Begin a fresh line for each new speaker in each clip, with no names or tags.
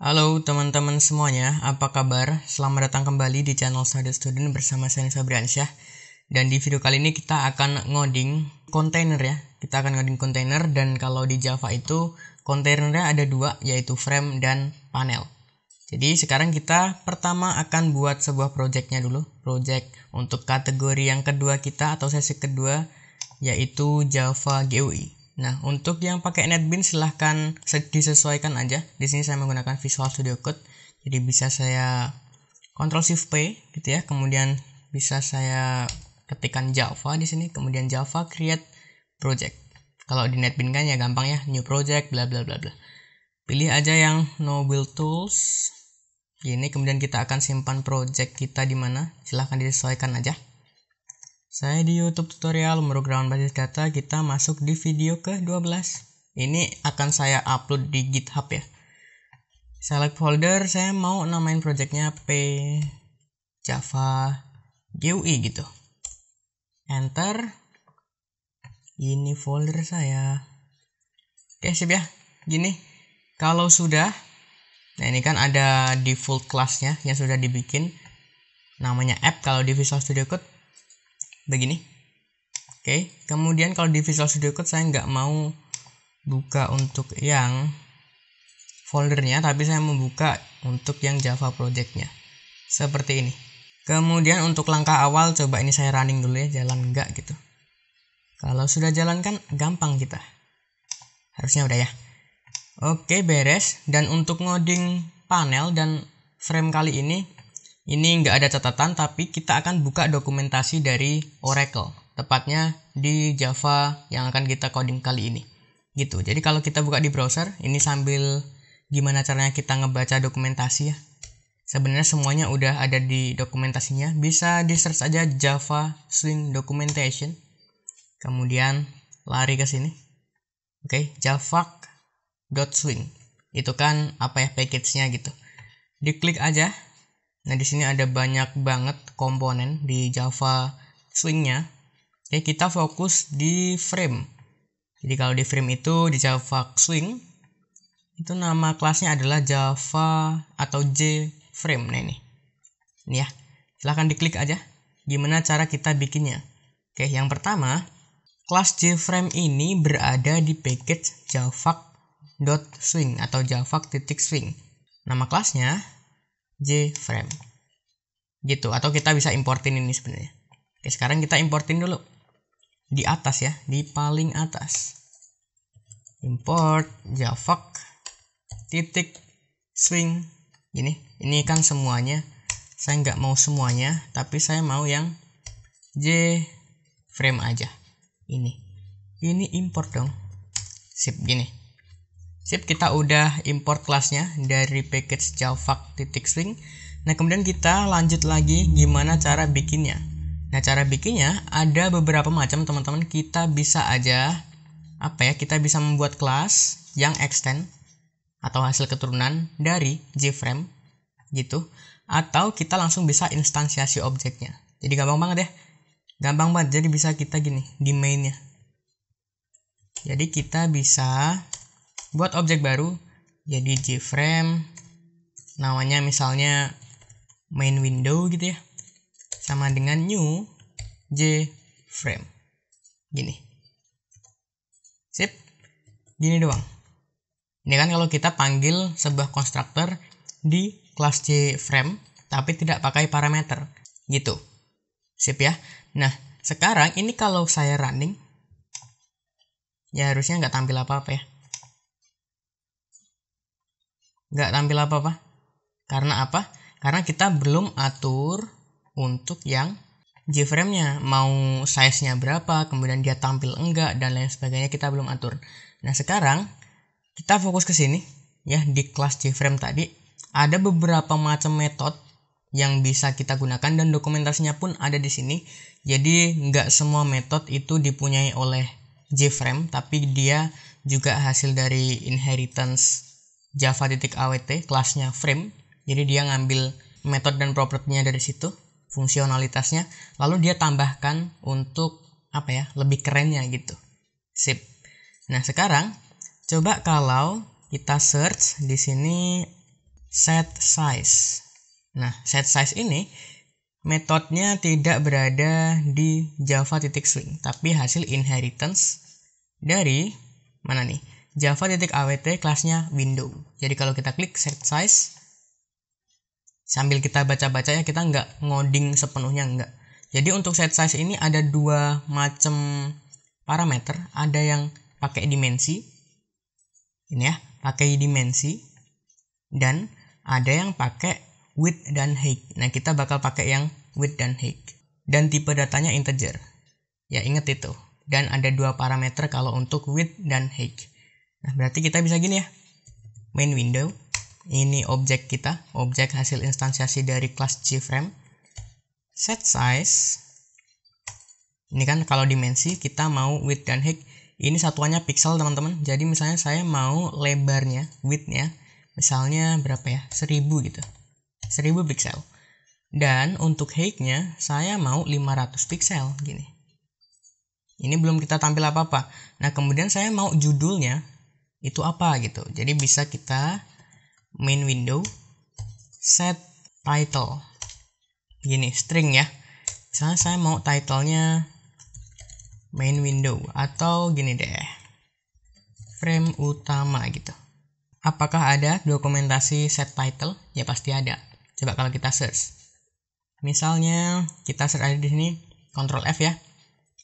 Halo teman-teman semuanya, apa kabar? Selamat datang kembali di channel Study Student bersama saya Sabriansyah Dan di video kali ini kita akan ngoding container ya. Kita akan ngoding container dan kalau di Java itu containernya ada dua yaitu frame dan panel. Jadi sekarang kita pertama akan buat sebuah projectnya dulu. Project untuk kategori yang kedua kita atau sesi kedua yaitu Java GUI. Nah, untuk yang pakai NetBeans silahkan disesuaikan aja. Di sini saya menggunakan Visual Studio Code. Jadi bisa saya Ctrl Shift P gitu ya. Kemudian bisa saya ketikkan Java di sini, kemudian Java create project. Kalau di NetBeans kan ya gampang ya, new project bla bla bla bla. Pilih aja yang no build tools. Ini kemudian kita akan simpan project kita di mana. Silahkan disesuaikan aja. Saya di YouTube tutorial pemrograman basis data, kita masuk di video ke-12. Ini akan saya upload di GitHub ya. Select folder, saya mau namain projectnya P Java GUI gitu. Enter. Ini folder saya. Oke, sip ya. Gini. Kalau sudah, nah ini kan ada default classnya yang sudah dibikin. Namanya app kalau di Visual Studio Code begini oke okay. kemudian kalau di Visual Studio Code saya nggak mau buka untuk yang foldernya tapi saya membuka untuk yang Java projectnya seperti ini kemudian untuk langkah awal coba ini saya running dulu ya jalan nggak gitu kalau sudah jalankan, gampang kita harusnya udah ya oke beres dan untuk ngoding panel dan frame kali ini ini nggak ada catatan, tapi kita akan buka dokumentasi dari Oracle, tepatnya di Java yang akan kita coding kali ini. Gitu. Jadi kalau kita buka di browser, ini sambil gimana caranya kita ngebaca dokumentasi ya. Sebenarnya semuanya udah ada di dokumentasinya. Bisa di search aja Java Swing Documentation. Kemudian lari ke sini. Oke, okay, javac.swing. Itu kan apa ya package-nya gitu. Diklik aja Nah di sini ada banyak banget komponen di Java Swing-nya. Oke kita fokus di frame. Jadi kalau di frame itu di Java Swing itu nama kelasnya adalah Java atau J Frame. Nah ini, ini ya. Silahkan diklik aja. Gimana cara kita bikinnya? Oke yang pertama kelas Frame ini berada di package javac.swing atau javac.swing. Nama kelasnya J frame gitu atau kita bisa importin ini sebenarnya oke sekarang kita importin dulu di atas ya di paling atas import Java titik swing ini ini kan semuanya saya nggak mau semuanya tapi saya mau yang j frame aja ini ini import dong sip gini Sip, kita udah import kelasnya dari package Java titik swing. Nah, kemudian kita lanjut lagi gimana cara bikinnya. Nah, cara bikinnya ada beberapa macam, teman-teman. Kita bisa aja apa ya? Kita bisa membuat kelas yang extend atau hasil keturunan dari JFrame gitu atau kita langsung bisa instansiasi objeknya. Jadi gampang banget ya. Gampang banget. Jadi bisa kita gini di mainnya. Jadi kita bisa buat objek baru jadi jframe namanya misalnya main window gitu ya sama dengan new jframe gini sip gini doang ini kan kalau kita panggil sebuah konstruktor di kelas jframe tapi tidak pakai parameter gitu sip ya nah sekarang ini kalau saya running ya harusnya nggak tampil apa-apa ya nggak tampil apa-apa. Karena apa? Karena kita belum atur untuk yang jframe nya mau size-nya berapa, kemudian dia tampil enggak, dan lain sebagainya kita belum atur. Nah sekarang, kita fokus ke sini, ya di kelas jframe tadi, ada beberapa macam metode yang bisa kita gunakan dan dokumentasinya pun ada di sini. Jadi nggak semua metode itu dipunyai oleh JFrame, tapi dia juga hasil dari inheritance Java titik AWT kelasnya frame. Jadi dia ngambil metode dan propertinya dari situ, fungsionalitasnya, lalu dia tambahkan untuk apa ya, lebih kerennya gitu. Sip. Nah, sekarang coba kalau kita search di sini set size. Nah, set size ini metodenya tidak berada di java titik swing, tapi hasil inheritance dari mana nih? java.awt kelasnya window. Jadi kalau kita klik set size, sambil kita baca-baca ya kita nggak ngoding sepenuhnya nggak. Jadi untuk set size ini ada dua macam parameter. Ada yang pakai dimensi, ini ya, pakai dimensi, dan ada yang pakai width dan height. Nah kita bakal pakai yang width dan height. Dan tipe datanya integer. Ya ingat itu. Dan ada dua parameter kalau untuk width dan height. Nah, berarti kita bisa gini ya. Main window. Ini objek kita, objek hasil instansiasi dari kelas gframe. Set size. Ini kan kalau dimensi kita mau width dan height. Ini satuannya pixel, teman-teman. Jadi misalnya saya mau lebarnya, widthnya misalnya berapa ya? 1000 gitu. 1000 pixel. Dan untuk height-nya saya mau 500 pixel gini. Ini belum kita tampil apa-apa. Nah, kemudian saya mau judulnya itu apa gitu. Jadi bisa kita main window set title gini string ya. Misalnya saya mau titlenya main window atau gini deh frame utama gitu. Apakah ada dokumentasi set title? Ya pasti ada. Coba kalau kita search. Misalnya kita search ada di sini Ctrl F ya.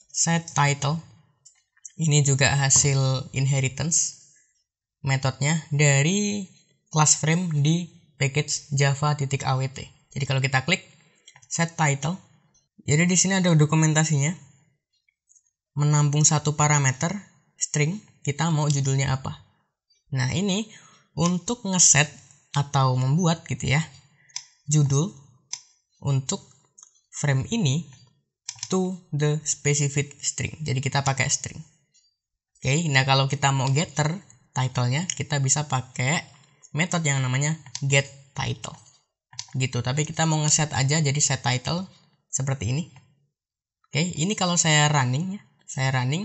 Set title. Ini juga hasil inheritance metodenya dari class frame di package java.awt. Jadi kalau kita klik set title, jadi di sini ada dokumentasinya. Menampung satu parameter string, kita mau judulnya apa. Nah, ini untuk ngeset atau membuat gitu ya. Judul untuk frame ini to the specific string. Jadi kita pakai string. Oke, nah kalau kita mau getter title-nya kita bisa pakai metode yang namanya get title. Gitu, tapi kita mau ngeset aja jadi set title seperti ini. Oke, ini kalau saya running ya, saya running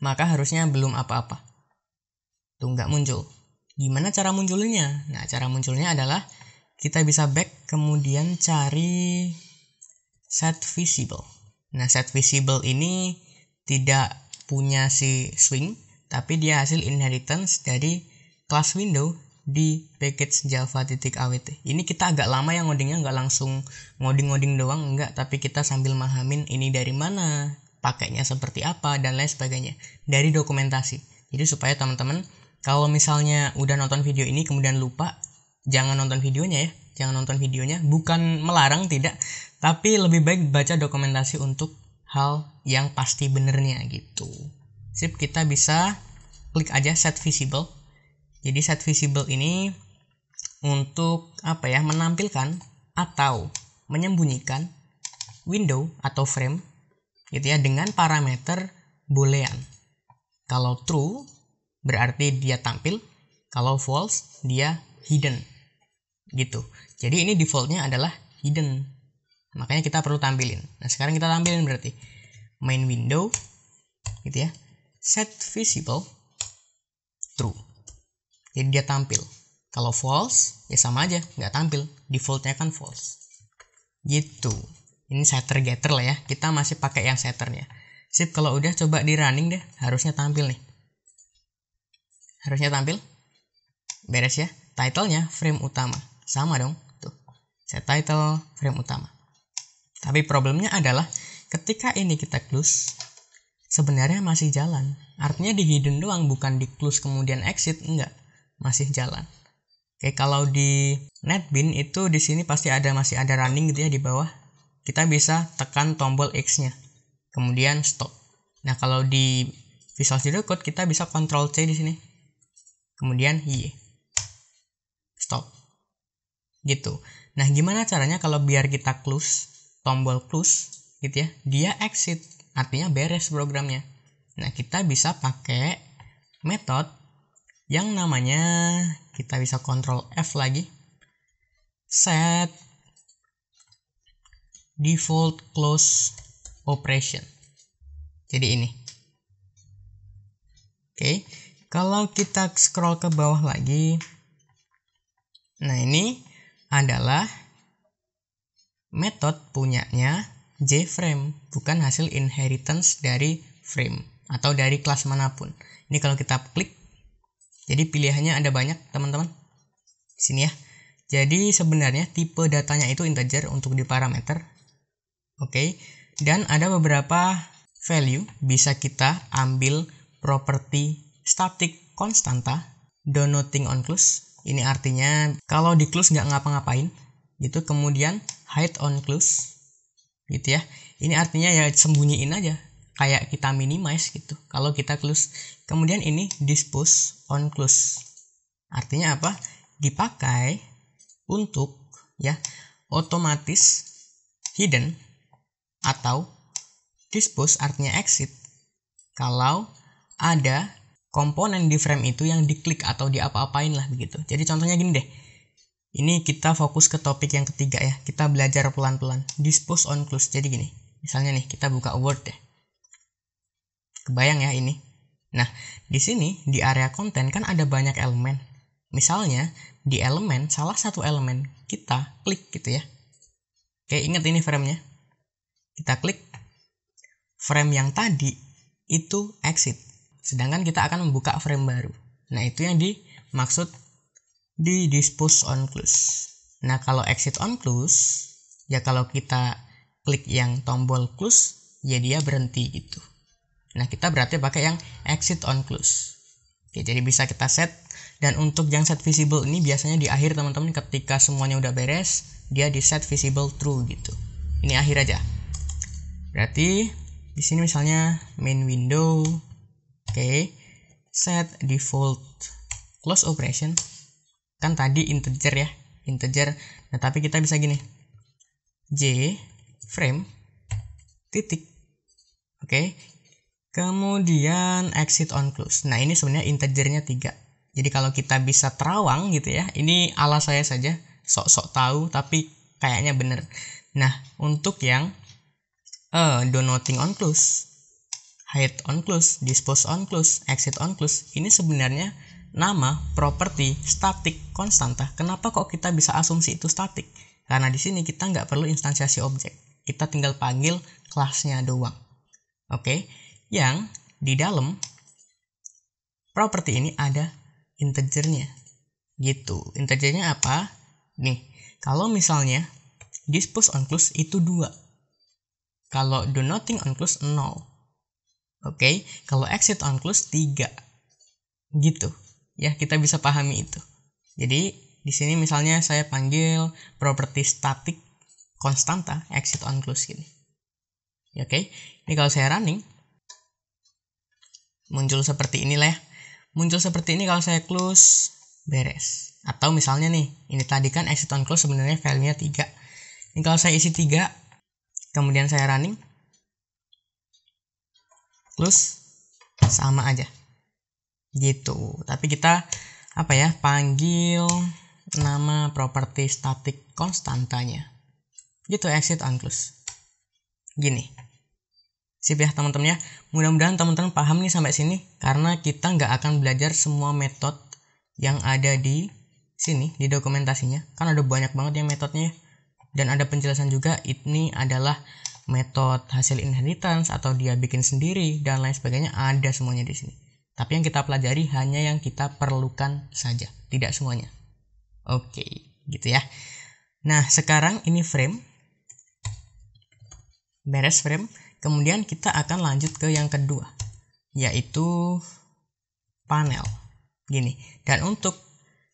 maka harusnya belum apa-apa. Tuh nggak muncul. Gimana cara munculnya? Nah, cara munculnya adalah kita bisa back kemudian cari set visible. Nah, set visible ini tidak punya si swing tapi dia hasil inheritance dari class window di package java.awt. Ini kita agak lama yang ngodingnya nggak langsung ngoding-ngoding doang enggak, tapi kita sambil mahamin ini dari mana, pakainya seperti apa dan lain sebagainya dari dokumentasi. Jadi supaya teman-teman kalau misalnya udah nonton video ini kemudian lupa, jangan nonton videonya ya. Jangan nonton videonya, bukan melarang tidak, tapi lebih baik baca dokumentasi untuk hal yang pasti benernya gitu sip kita bisa klik aja set visible jadi set visible ini untuk apa ya menampilkan atau menyembunyikan window atau frame gitu ya dengan parameter boolean kalau true berarti dia tampil kalau false dia hidden gitu jadi ini defaultnya adalah hidden makanya kita perlu tampilin nah sekarang kita tampilin berarti main window gitu ya set visible true. Jadi dia tampil. Kalau false ya sama aja, nggak tampil. Defaultnya kan false. Gitu. Ini setter getter lah ya. Kita masih pakai yang setternya. Sip, kalau udah coba di running deh, harusnya tampil nih. Harusnya tampil. Beres ya. Title-nya frame utama. Sama dong. Tuh. Set title frame utama. Tapi problemnya adalah ketika ini kita close, sebenarnya masih jalan. Artinya di hidden doang, bukan di close kemudian exit, enggak. Masih jalan. Oke, kalau di netbin itu di sini pasti ada masih ada running gitu ya di bawah. Kita bisa tekan tombol X-nya. Kemudian stop. Nah, kalau di Visual Studio Code kita bisa Ctrl C di sini. Kemudian Y. Stop. Gitu. Nah, gimana caranya kalau biar kita close tombol close gitu ya. Dia exit artinya beres programnya. Nah, kita bisa pakai metode yang namanya kita bisa kontrol F lagi. Set default close operation. Jadi ini. Oke, okay. kalau kita scroll ke bawah lagi. Nah, ini adalah metode punyanya J-frame bukan hasil inheritance dari frame atau dari kelas manapun. Ini kalau kita klik, jadi pilihannya ada banyak teman-teman. Sini ya. Jadi sebenarnya tipe datanya itu integer untuk di parameter. Oke. Dan ada beberapa value bisa kita ambil property static constanta Donating on close. Ini artinya kalau di close nggak ngapa-ngapain Itu Kemudian hide on close gitu ya ini artinya ya sembunyiin aja kayak kita minimize gitu kalau kita close kemudian ini dispose on close artinya apa dipakai untuk ya otomatis hidden atau dispose artinya exit kalau ada komponen di frame itu yang diklik atau diapa-apain lah begitu jadi contohnya gini deh ini kita fokus ke topik yang ketiga ya. Kita belajar pelan-pelan. Dispose on close. Jadi gini, misalnya nih kita buka Word deh. Kebayang ya ini. Nah, di sini di area konten kan ada banyak elemen. Misalnya di elemen salah satu elemen kita klik gitu ya. Oke, ingat ini framenya. Kita klik frame yang tadi itu exit. Sedangkan kita akan membuka frame baru. Nah, itu yang dimaksud di dispose on close. Nah, kalau exit on close, ya kalau kita klik yang tombol close, ya dia berhenti gitu. Nah, kita berarti pakai yang exit on close. Oke, jadi bisa kita set. Dan untuk yang set visible ini biasanya di akhir teman-teman ketika semuanya udah beres, dia di set visible true gitu. Ini akhir aja. Berarti di sini misalnya main window, oke, okay, set default close operation, kan tadi integer ya integer nah tapi kita bisa gini j frame titik oke okay. kemudian exit on close nah ini sebenarnya integernya tiga jadi kalau kita bisa terawang gitu ya ini ala saya saja sok-sok tahu tapi kayaknya bener nah untuk yang uh, donating on close hide on close dispose on close exit on close ini sebenarnya nama, properti, statik, konstanta. Kenapa kok kita bisa asumsi itu statik? Karena di sini kita nggak perlu instansiasi objek. Kita tinggal panggil kelasnya doang. Oke, yang di dalam properti ini ada integernya. Gitu. Integernya apa? Nih, kalau misalnya dispose on close itu dua, Kalau do nothing on close 0. Oke, kalau exit on close 3. Gitu ya kita bisa pahami itu jadi di sini misalnya saya panggil properti statik konstanta exit on close ini oke okay? ini kalau saya running muncul seperti inilah ya muncul seperti ini kalau saya close beres atau misalnya nih ini tadi kan exit on close sebenarnya filenya nya 3 ini kalau saya isi tiga kemudian saya running close sama aja gitu tapi kita apa ya panggil nama properti statik konstantanya gitu exit unclose gini sip ya teman-teman ya mudah-mudahan teman-teman paham nih sampai sini karena kita nggak akan belajar semua metode yang ada di sini di dokumentasinya kan ada banyak banget yang metodenya dan ada penjelasan juga ini adalah metode hasil inheritance atau dia bikin sendiri dan lain sebagainya ada semuanya di sini tapi yang kita pelajari hanya yang kita perlukan saja, tidak semuanya. Oke, gitu ya. Nah, sekarang ini frame. Beres frame. Kemudian kita akan lanjut ke yang kedua, yaitu panel. Gini, dan untuk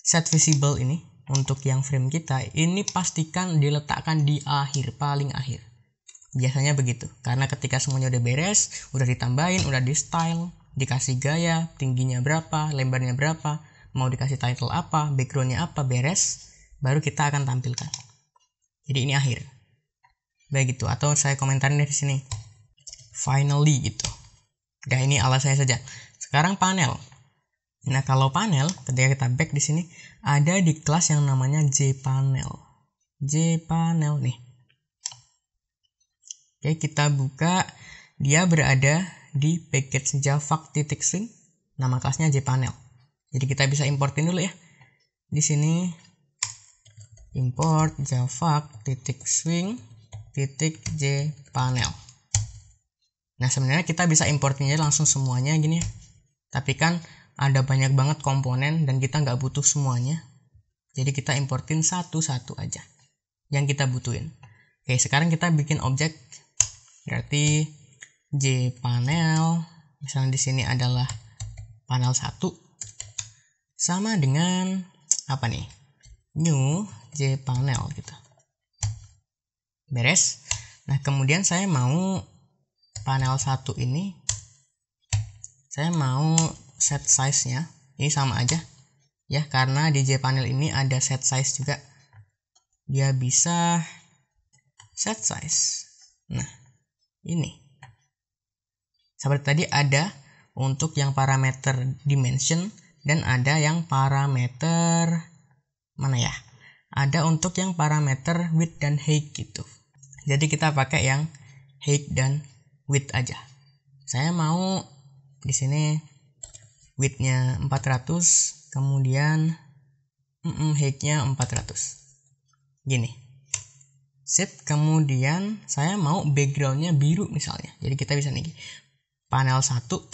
set visible ini, untuk yang frame kita, ini pastikan diletakkan di akhir, paling akhir. Biasanya begitu, karena ketika semuanya udah beres, udah ditambahin, udah di style, dikasih gaya, tingginya berapa, lebarnya berapa, mau dikasih title apa, backgroundnya apa, beres, baru kita akan tampilkan. Jadi ini akhir. Baik itu, atau saya komentarin dari sini. Finally gitu. Nah ini alas saya saja. Sekarang panel. Nah kalau panel, ketika kita back di sini, ada di kelas yang namanya J panel J panel nih. Oke, kita buka. Dia berada di package javak nama kelasnya jpanel jadi kita bisa importin dulu ya di sini import javak titik swing titik jpanel nah sebenarnya kita bisa importinnya langsung semuanya gini ya tapi kan ada banyak banget komponen dan kita nggak butuh semuanya jadi kita importin satu-satu aja yang kita butuhin oke sekarang kita bikin objek berarti J panel misalnya di sini adalah panel 1 sama dengan apa nih new J panel gitu beres nah kemudian saya mau panel satu ini saya mau set size nya ini sama aja ya karena di J panel ini ada set size juga dia bisa set size nah ini seperti tadi ada untuk yang parameter dimension dan ada yang parameter mana ya? Ada untuk yang parameter width dan height gitu. Jadi kita pakai yang height dan width aja. Saya mau di sini widthnya 400, kemudian mm -mm, heightnya 400. Gini. Sip, kemudian saya mau backgroundnya biru misalnya. Jadi kita bisa nih panel 1 oke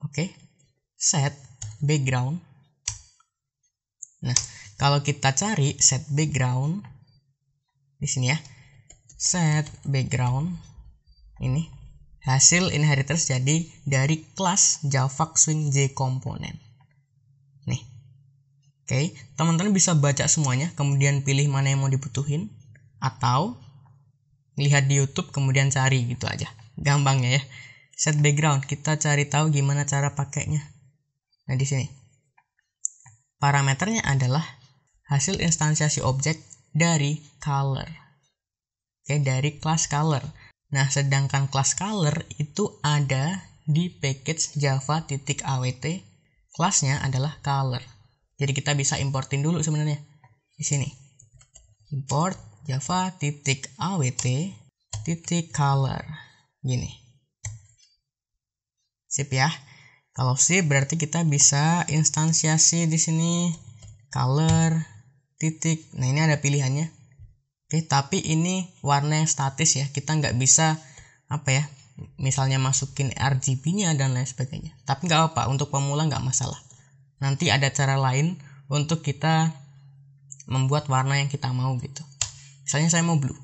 okay. set background nah kalau kita cari set background di sini ya set background ini hasil inheritors jadi dari kelas Java Swing J komponen nih oke okay. teman-teman bisa baca semuanya kemudian pilih mana yang mau dibutuhin atau lihat di YouTube kemudian cari gitu aja gampangnya ya, ya set background kita cari tahu gimana cara pakainya nah di sini parameternya adalah hasil instansiasi objek dari color oke dari class color nah sedangkan class color itu ada di package java titik awt classnya adalah color jadi kita bisa importin dulu sebenarnya di sini import awt titik color gini Sip ya. Kalau sip berarti kita bisa instansiasi di sini color titik. Nah, ini ada pilihannya. Oke, tapi ini warna yang statis ya. Kita nggak bisa apa ya? Misalnya masukin RGB-nya dan lain sebagainya. Tapi nggak apa, untuk pemula nggak masalah. Nanti ada cara lain untuk kita membuat warna yang kita mau gitu. Misalnya saya mau blue.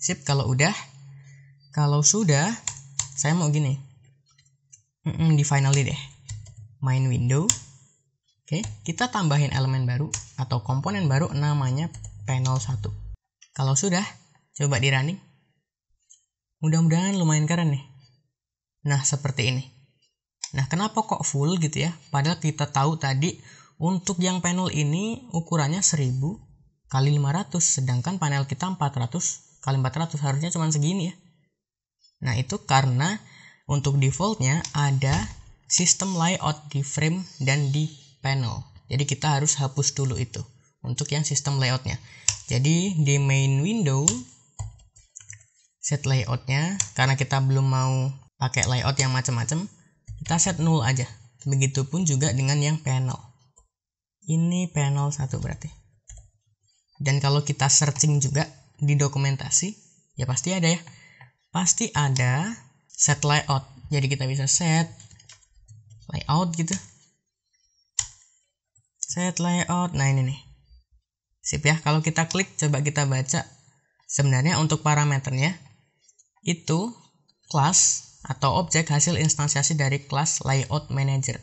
Sip, kalau udah. Kalau sudah, saya mau gini mm -mm, di finally deh main window oke okay. kita tambahin elemen baru atau komponen baru namanya panel 1 kalau sudah coba di running mudah-mudahan lumayan keren nih nah seperti ini nah kenapa kok full gitu ya padahal kita tahu tadi untuk yang panel ini ukurannya 1000 kali 500 sedangkan panel kita 400 kali 400 harusnya cuma segini ya nah itu karena untuk defaultnya ada sistem layout di frame dan di panel. Jadi kita harus hapus dulu itu untuk yang sistem layoutnya. Jadi di main window set layoutnya karena kita belum mau pakai layout yang macam-macam, kita set nul aja. Begitupun juga dengan yang panel. Ini panel satu berarti. Dan kalau kita searching juga di dokumentasi, ya pasti ada ya. Pasti ada set layout jadi kita bisa set layout gitu set layout nah ini nih sip ya kalau kita klik coba kita baca sebenarnya untuk parameternya itu class atau objek hasil instansiasi dari class layout manager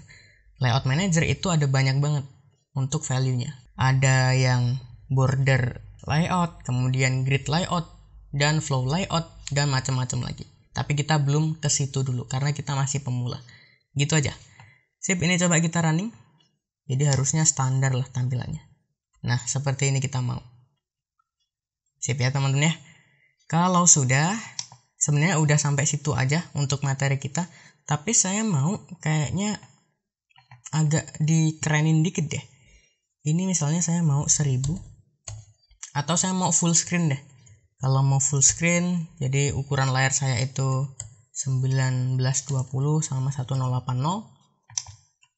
layout manager itu ada banyak banget untuk value-nya ada yang border layout kemudian grid layout dan flow layout dan macam-macam lagi tapi kita belum ke situ dulu karena kita masih pemula. Gitu aja. Sip, ini coba kita running. Jadi harusnya standar lah tampilannya. Nah, seperti ini kita mau. Sip ya teman-teman ya. Kalau sudah, sebenarnya udah sampai situ aja untuk materi kita. Tapi saya mau kayaknya agak dikerenin dikit deh. Ini misalnya saya mau 1000 atau saya mau full screen deh kalau mau full screen jadi ukuran layar saya itu 1920 sama 1080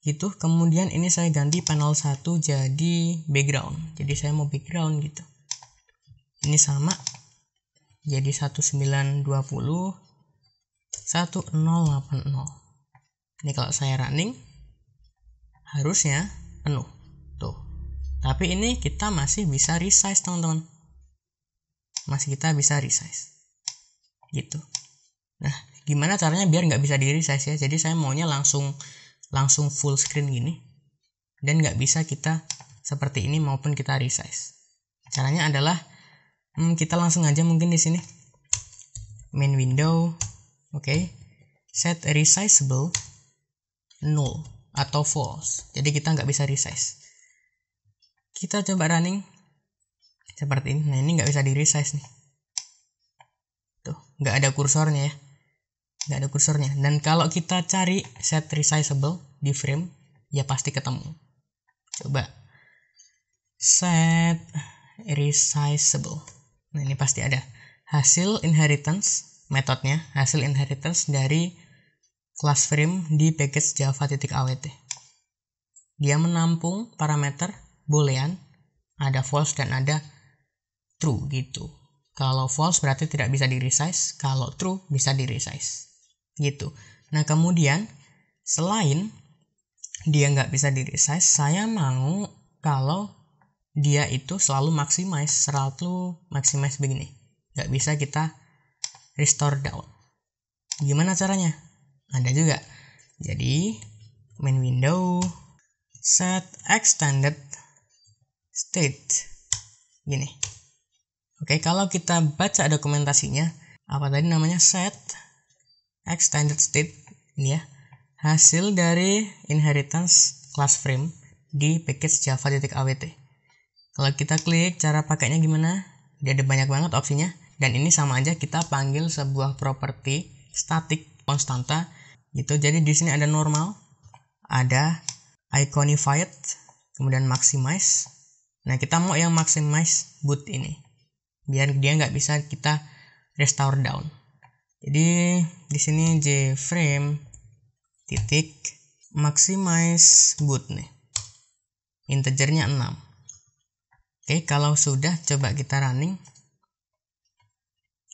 gitu kemudian ini saya ganti panel 1 jadi background jadi saya mau background gitu ini sama jadi 1920 1080 ini kalau saya running harusnya penuh tuh tapi ini kita masih bisa resize teman-teman masih kita bisa resize gitu nah gimana caranya biar nggak bisa di resize ya jadi saya maunya langsung langsung full screen gini dan nggak bisa kita seperti ini maupun kita resize caranya adalah hmm, kita langsung aja mungkin di sini main window oke okay. set resizable null atau false jadi kita nggak bisa resize kita coba running seperti ini nah ini nggak bisa di resize nih tuh nggak ada kursornya ya nggak ada kursornya dan kalau kita cari set resizable di frame ya pasti ketemu coba set resizable nah ini pasti ada hasil inheritance metodenya hasil inheritance dari class frame di package java titik awt dia menampung parameter boolean ada false dan ada true gitu. Kalau false berarti tidak bisa di resize, kalau true bisa di resize. Gitu. Nah, kemudian selain dia nggak bisa di resize, saya mau kalau dia itu selalu maximize, selalu maximize begini. Nggak bisa kita restore down. Gimana caranya? Ada juga. Jadi, main window, set extended state. Gini Oke, kalau kita baca dokumentasinya, apa tadi namanya set extended state ini ya. Hasil dari inheritance class frame di package java.awt. Kalau kita klik cara pakainya gimana? Dia ada banyak banget opsinya dan ini sama aja kita panggil sebuah properti static konstanta gitu. Jadi di sini ada normal, ada iconified, kemudian maximize. Nah, kita mau yang maximize boot ini biar dia nggak bisa kita restore down jadi di sini j frame titik maximize boot nih integernya 6 oke kalau sudah coba kita running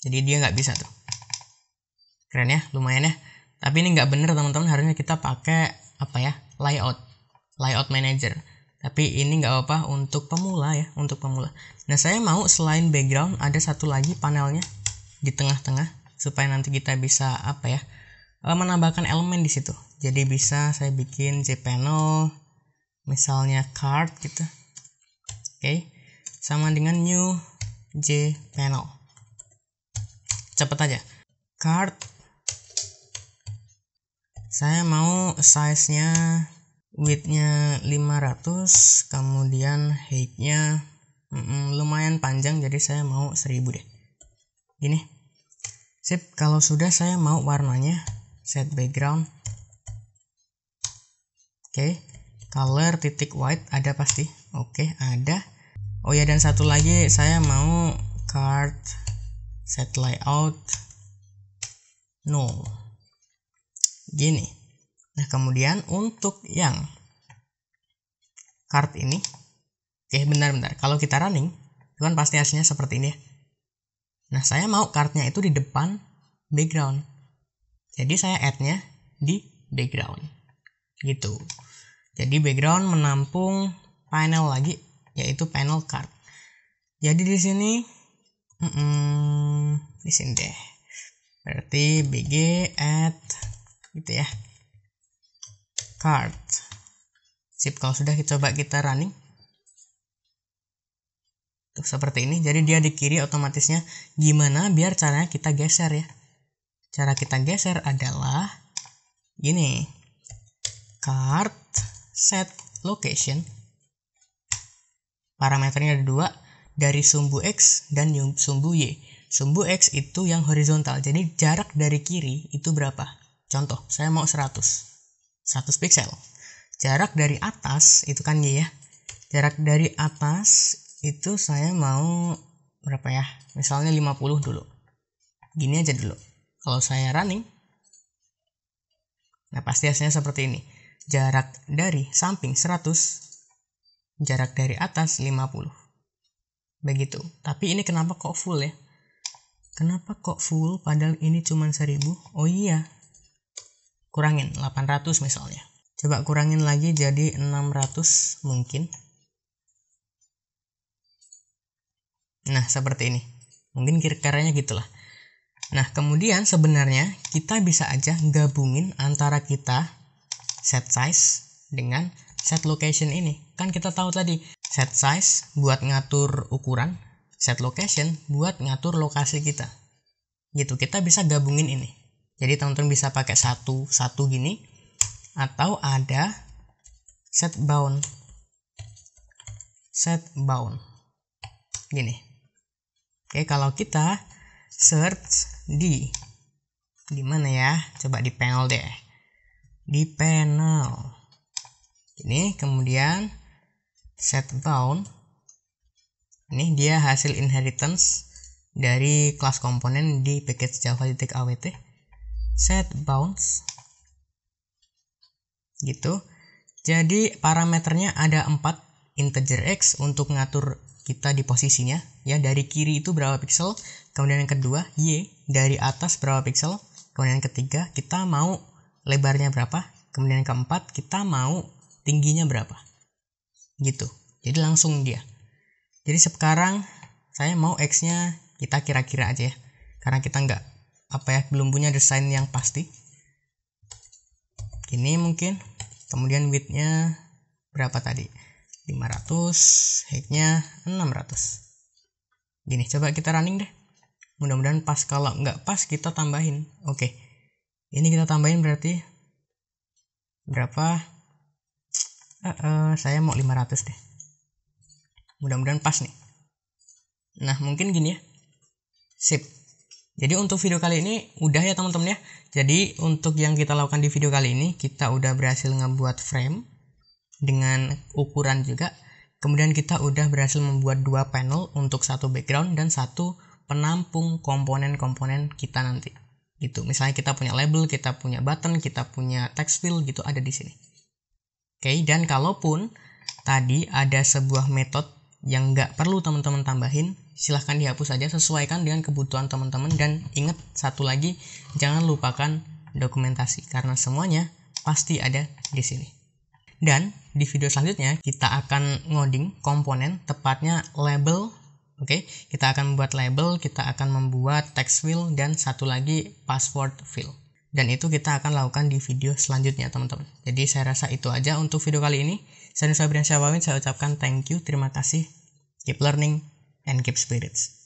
jadi dia nggak bisa tuh keren ya lumayan ya tapi ini nggak bener teman-teman harusnya kita pakai apa ya layout layout manager tapi ini nggak apa-apa untuk pemula ya untuk pemula nah saya mau selain background ada satu lagi panelnya di tengah-tengah supaya nanti kita bisa apa ya eh, menambahkan elemen di situ jadi bisa saya bikin j panel misalnya card gitu oke okay. sama dengan new j panel cepet aja card saya mau size nya widthnya 500 kemudian heightnya mm, lumayan panjang jadi saya mau 1000 deh gini sip kalau sudah saya mau warnanya set background oke okay. color titik white ada pasti oke okay, ada oh ya dan satu lagi saya mau card set layout nol. gini Nah, kemudian untuk yang card ini, oke ya, benar-benar, kalau kita running, itu kan pasti hasilnya seperti ini ya. Nah, saya mau cardnya itu di depan background. Jadi saya add-nya di background. Gitu. Jadi background menampung panel lagi, yaitu panel card. Jadi di sini, mm -mm, di sini deh. Berarti bg add gitu ya card sip kalau sudah kita coba kita running Tuh, seperti ini jadi dia di kiri otomatisnya gimana biar caranya kita geser ya cara kita geser adalah gini card set location parameternya ada dua dari sumbu X dan sumbu Y sumbu X itu yang horizontal jadi jarak dari kiri itu berapa contoh saya mau 100 100 piksel. Jarak dari atas itu kan ya. Jarak dari atas itu saya mau berapa ya? Misalnya 50 dulu. Gini aja dulu. Kalau saya running Nah, pasti hasilnya seperti ini. Jarak dari samping 100, jarak dari atas 50. Begitu. Tapi ini kenapa kok full ya? Kenapa kok full padahal ini cuma 1000? Oh iya, kurangin 800 misalnya coba kurangin lagi jadi 600 mungkin nah seperti ini mungkin kira-kiranya gitulah nah kemudian sebenarnya kita bisa aja gabungin antara kita set size dengan set location ini kan kita tahu tadi set size buat ngatur ukuran set location buat ngatur lokasi kita gitu kita bisa gabungin ini jadi teman-teman bisa pakai satu satu gini atau ada set bound set bound gini. Oke, kalau kita search di di mana ya? Coba di panel deh. Di panel. Ini kemudian set bound. Ini dia hasil inheritance dari kelas komponen di package java.awt set bounce gitu jadi parameternya ada 4 integer x untuk ngatur kita di posisinya ya dari kiri itu berapa pixel kemudian yang kedua y dari atas berapa pixel kemudian yang ketiga kita mau lebarnya berapa kemudian yang keempat kita mau tingginya berapa gitu jadi langsung dia jadi sekarang saya mau x nya kita kira-kira aja ya karena kita nggak apa ya belum punya desain yang pasti ini mungkin kemudian widthnya berapa tadi 500 heightnya 600 gini coba kita running deh mudah-mudahan pas kalau nggak pas kita tambahin oke okay. ini kita tambahin berarti berapa uh, uh, saya mau 500 deh mudah-mudahan pas nih nah mungkin gini ya sip jadi untuk video kali ini udah ya teman-teman ya. Jadi untuk yang kita lakukan di video kali ini kita udah berhasil ngebuat frame dengan ukuran juga. Kemudian kita udah berhasil membuat dua panel untuk satu background dan satu penampung komponen-komponen kita nanti. Gitu. Misalnya kita punya label, kita punya button, kita punya text field gitu ada di sini. Oke, dan kalaupun tadi ada sebuah metode yang nggak perlu teman-teman tambahin, silahkan dihapus saja sesuaikan dengan kebutuhan teman-teman dan ingat satu lagi jangan lupakan dokumentasi karena semuanya pasti ada di sini. Dan di video selanjutnya kita akan ngoding komponen tepatnya label Oke, okay? kita akan membuat label, kita akan membuat text field dan satu lagi password field. Dan itu kita akan lakukan di video selanjutnya, teman-teman. Jadi saya rasa itu aja untuk video kali ini. Saya Fabrian Syawawin, saya ucapkan thank you, terima kasih. Keep learning and keep spirits.